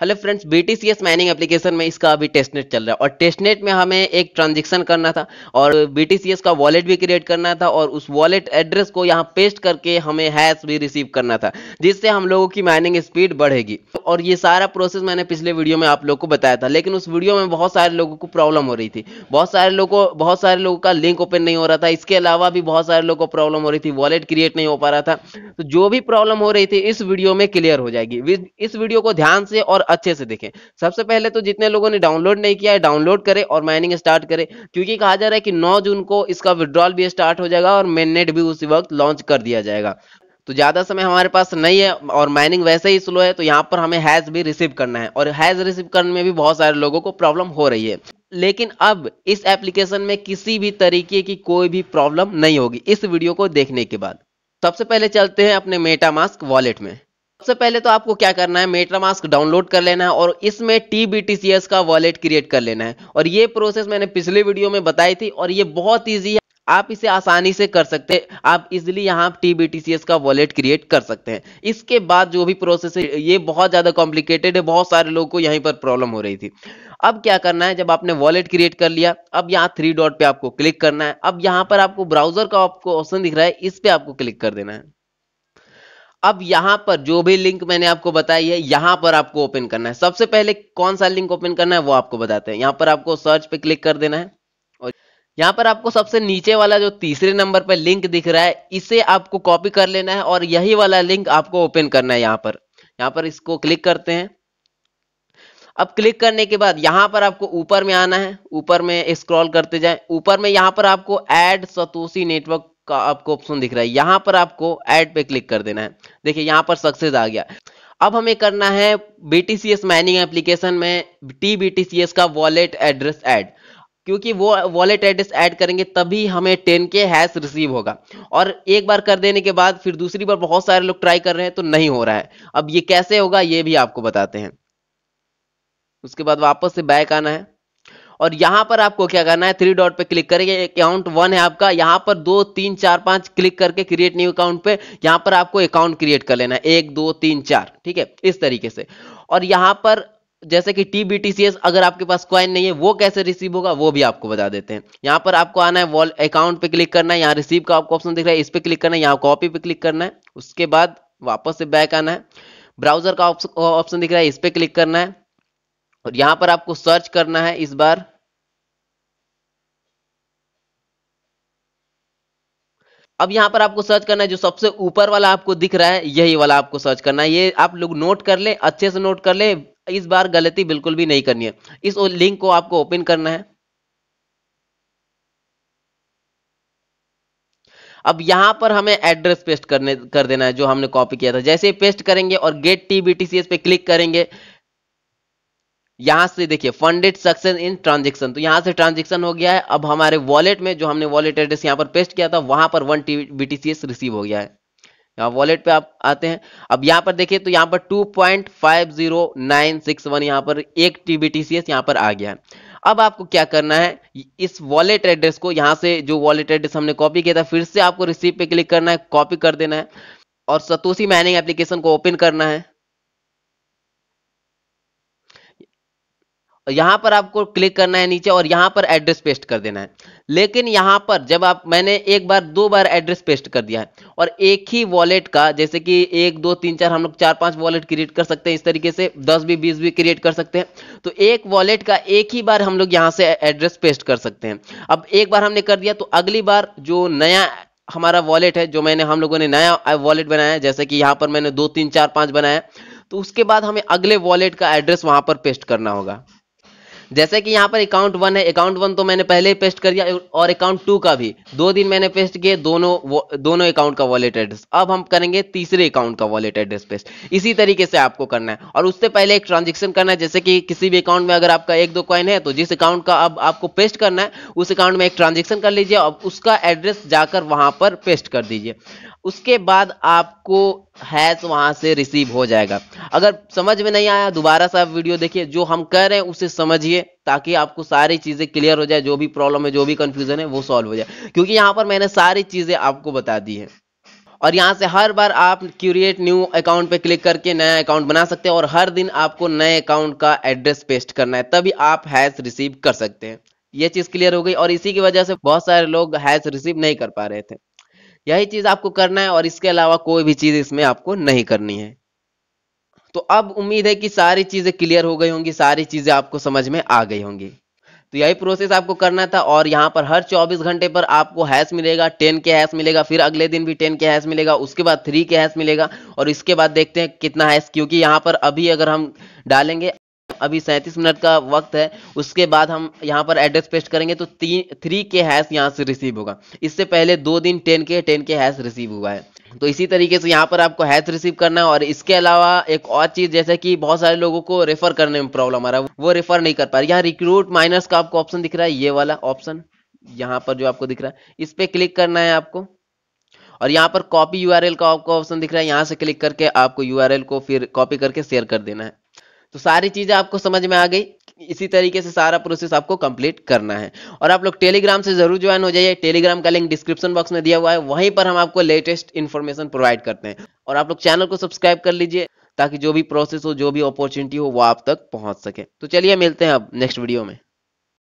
hello friends BTCS mining application में इसका अभी टेस्टनेट चल रहा है और टेस्टनेट में हमें एक ट्रांजेक्शन करना था और बीटीसीएस का वॉलेट भी क्रिएट करना था और उस वॉलेट एड्रेस को यहाँ पेस्ट करके हमें हैश भी रिसीव करना था जिससे हम लोगों की माइनिंग स्पीड बढ़ेगी और ये सारा प्रोसेस मैंने पिछले वीडियो में आप लोग को बताया था लेकिन उस वीडियो में बहुत सारे लोगों को प्रॉब्लम हो रही थी बहुत सारे लोगों बहुत सारे लोगों का लिंक ओपन नहीं हो रहा था इसके अलावा भी बहुत सारे लोगों को प्रॉब्लम हो रही थी वॉलेट क्रिएट नहीं हो पा रहा था तो जो भी प्रॉब्लम हो रही थी इस वीडियो में क्लियर हो जाएगी इस वीडियो को ध्यान से और अच्छे से देखें सबसे पहले तो जितने लोगों ने डाउनलोड नहीं किया है डाउनलोड करें और माइनिंग स्टार्ट करें क्योंकि कहा जा रहा है कि 9 जून को इसका विड्रॉल भी स्टार्ट हो जाएगा और मेन भी उसी वक्त लॉन्च कर दिया जाएगा तो ज़्यादा समय हमारे पास नहीं है और माइनिंग वैसे ही स्लो है तो यहाँ पर हमें हैज़ भी रिसीव करना है और हैज़ रिसीव करने में भी बहुत सारे लोगों को प्रॉब्लम हो रही है लेकिन अब इस एप्लीकेशन में किसी भी तरीके की कोई भी प्रॉब्लम नहीं होगी इस वीडियो को देखने के बाद सबसे पहले चलते हैं अपने मेटामास्क वॉलेट में सबसे पहले तो आपको क्या करना है मेट्रा मास्क डाउनलोड कर लेना है और इसमें T B T C S का वॉलेट क्रिएट कर लेना है और ये प्रोसेस मैंने पिछले वीडियो में बताई थी और ये बहुत ईजी है आप इसे आसानी से कर सकते हैं आप इजिली यहाँ T B T C S का वॉलेट क्रिएट कर सकते हैं इसके बाद जो भी प्रोसेस है ये बहुत ज़्यादा कॉम्प्लिकेटेड है बहुत सारे लोगों को यहीं पर प्रॉब्लम हो रही थी अब क्या करना है जब आपने वॉलेट क्रिएट कर लिया अब यहाँ थ्री डॉट पे आपको क्लिक करना है अब यहाँ पर आपको ब्राउजर का आपको ऑप्शन दिख रहा है इस पर आपको क्लिक कर देना है अब यहां पर जो भी लिंक मैंने आपको बताई है यहां पर आपको ओपन करना है सबसे पहले कौन सा लिंक ओपन करना है वो आपको बताते हैं यहां पर आपको सर्च पे क्लिक कर देना है और यहां पर आपको सबसे नीचे वाला जो तीसरे नंबर पर लिंक दिख रहा है इसे आपको कॉपी कर लेना है और यही वाला लिंक आपको ओपन करना है यहां पर यहां पर इसको क्लिक करते हैं अब क्लिक करने के बाद यहां पर आपको ऊपर में आना है ऊपर में स्क्रॉल करते जाएं ऊपर में यहां पर आपको ऐड सतोसी नेटवर्क का आपको ऑप्शन दिख रहा है यहां पर आपको एड पे क्लिक कर देना है देखिए यहां पर सक्सेस आ गया अब हमें करना है बीटीसीएस माइनिंग एप्लीकेशन में टी बीटीसीएस का वॉलेट एड्रेस ऐड क्योंकि वो वॉलेट एड्रेस ऐड करेंगे तभी हमें के हैश रिसीव होगा और एक बार कर देने के बाद फिर दूसरी बार बहुत सारे लोग ट्राई कर रहे हैं तो नहीं हो रहा है अब ये कैसे होगा ये भी आपको बताते हैं उसके बाद वापस से बैक आना है और यहां पर आपको क्या करना है थ्री डॉट पे क्लिक करेंगे अकाउंट वन है आपका यहां पर दो तीन चार पांच क्लिक करके क्रिएट न्यू अकाउंट पे यहां पर आपको अकाउंट क्रिएट कर लेना है एक दो तीन चार ठीक है इस तरीके से और यहां पर जैसे कि टी बी टी एस अगर आपके पास क्वाइन नहीं है वो कैसे रिसीव होगा वो भी आपको बता देते हैं यहाँ पर आपको आना है वॉल अकाउंट पे क्लिक करना है यहाँ रिसीव का आपको ऑप्शन दिख रहा है इस पर क्लिक करना है यहाँ कॉपी पे क्लिक करना है उसके बाद वापस से बैक आना है ब्राउजर का ऑप्शन दिख रहा है इस पर क्लिक करना है और यहां पर आपको सर्च करना है इस बार अब यहां पर आपको सर्च करना है जो सबसे ऊपर वाला आपको दिख रहा है यही वाला आपको सर्च करना है ये आप लोग नोट कर ले अच्छे से नोट कर ले इस बार गलती बिल्कुल भी नहीं करनी है इस लिंक को आपको ओपन करना है अब यहां पर हमें एड्रेस पेस्ट करने कर देना है जो हमने कॉपी किया था जैसे पेस्ट करेंगे और get T B T C S पे क्लिक करेंगे यहां से देखिए फंडेड सक्सेस इन ट्रांजेक्शन तो यहां से ट्रांजेक्शन हो गया है अब हमारे वॉलेट में जो हमने वॉलेट एड्रेस यहां पर पेस्ट किया था वहां पर वन बीटीसीएस रिसीव हो गया है यहाँ वॉलेट पे आप आते हैं अब यहाँ पर देखिए तो यहां पर 2.50961 यहां पर एक टीबीटीसीएस यहां पर आ गया है अब आपको क्या करना है इस वॉलेट एड्रेस को यहाँ से जो वॉलेट एड्रेस हमने कॉपी किया था फिर से आपको रिसीव पे क्लिक करना है कॉपी कर देना है और सतोसी माइनिंग एप्लीकेशन को ओपन करना है यहां पर आपको क्लिक करना है नीचे और यहाँ पर एड्रेस पेस्ट कर देना है लेकिन यहां पर जब आप मैंने एक बार दो बार एड्रेस पेस्ट कर दिया है और एक ही वॉलेट का जैसे कि एक दो तीन चार हम लोग चार पांच वॉलेट क्रिएट कर सकते हैं इस तरीके से दस भी बीस भी क्रिएट कर सकते हैं तो एक वॉलेट का एक ही बार हम लोग यहाँ से एड्रेस पेस्ट कर सकते हैं अब एक बार हमने कर दिया तो अगली बार जो नया हमारा वॉलेट है जो मैंने हम लोगों ने नया वॉलेट बनाया है जैसे कि यहाँ पर मैंने दो तीन चार पांच बनाया तो उसके बाद हमें अगले वॉलेट का एड्रेस वहां पर पेस्ट करना होगा जैसे कि यहाँ पर अकाउंट वन है अकाउंट वन तो मैंने पहले ही पेस्ट कर दिया और अकाउंट टू का भी दो दिन मैंने पेस्ट किए दोनों दोनों अकाउंट का वॉलेट एड्रेस अब हम करेंगे तीसरे अकाउंट का वॉलेट एड्रेस पेस्ट इसी तरीके से आपको करना है और उससे पहले एक ट्रांजेक्शन करना है जैसे कि किसी भी अकाउंट में अगर आपका एक दो क्वाइन है तो जिस अकाउंट का अब आपको पेस्ट करना है उस अकाउंट में एक ट्रांजेक्शन कर लीजिए और उसका एड्रेस जाकर वहां पर पेस्ट कर दीजिए उसके बाद आपको हैश वहां से रिसीव हो जाएगा अगर समझ में नहीं आया दोबारा सा वीडियो देखिए जो हम कह रहे हैं उसे समझिए ताकि आपको सारी चीजें क्लियर हो जाए जो भी प्रॉब्लम है जो भी कंफ्यूजन है वो सॉल्व हो जाए क्योंकि यहां पर मैंने सारी चीजें आपको बता दी है और यहाँ से हर बार आप क्यूरिएट न्यू अकाउंट पे क्लिक करके नया अकाउंट बना सकते हैं और हर दिन आपको नए अकाउंट का एड्रेस पेस्ट करना है तभी आप हैश रिसीव कर सकते हैं ये चीज़ क्लियर हो गई और इसी की वजह से बहुत सारे लोग हैश रिसीव नहीं कर पा रहे थे यही चीज आपको करना है और इसके अलावा कोई भी चीज इसमें आपको नहीं करनी है तो अब उम्मीद है कि सारी चीजें क्लियर हो गई होंगी सारी चीजें आपको समझ में आ गई होंगी तो यही प्रोसेस आपको करना था और यहाँ पर हर 24 घंटे पर आपको हैश मिलेगा 10 के हैश मिलेगा फिर अगले दिन भी 10 के हैश मिलेगा उसके बाद 3 के हैश मिलेगा और इसके बाद देखते हैं कितना हैश क्योंकि यहाँ पर अभी अगर हम डालेंगे अभी सैंतीस मिनट का वक्त है उसके बाद हम यहाँ पर एड्रेस पेस्ट करेंगे तो तीन थ्री के हैश यहाँ से रिसीव होगा इससे पहले दो दिन टेन के टेन के हैश रिसीव हुआ है तो इसी तरीके से यहाँ पर आपको हैश रिसीव करना है और इसके अलावा एक और चीज़ जैसे कि बहुत सारे लोगों को रेफर करने में प्रॉब्लम आ रहा है वो रेफर नहीं कर पा रहे यहाँ रिक्रूट माइनस का आपको ऑप्शन दिख रहा है ये वाला ऑप्शन यहाँ पर जो आपको दिख रहा है इस पर क्लिक करना है आपको और यहाँ पर कॉपी यूआरएल का आपको ऑप्शन दिख रहा है यहाँ से क्लिक करके आपको यूआरएल को फिर कॉपी करके शेयर कर देना है तो सारी चीज़ें आपको समझ में आ गई इसी तरीके से सारा प्रोसेस आपको कंप्लीट करना है और आप लोग टेलीग्राम से जरूर ज्वाइन हो जाइए टेलीग्राम का लिंक डिस्क्रिप्शन बॉक्स में दिया हुआ है वहीं पर हम आपको लेटेस्ट इन्फॉर्मेशन प्रोवाइड करते हैं और आप लोग चैनल को सब्सक्राइब कर लीजिए ताकि जो भी प्रोसेस हो जो भी अपॉर्चुनिटी हो वो आप तक पहुंच सके तो चलिए मिलते हैं अब नेक्स्ट वीडियो में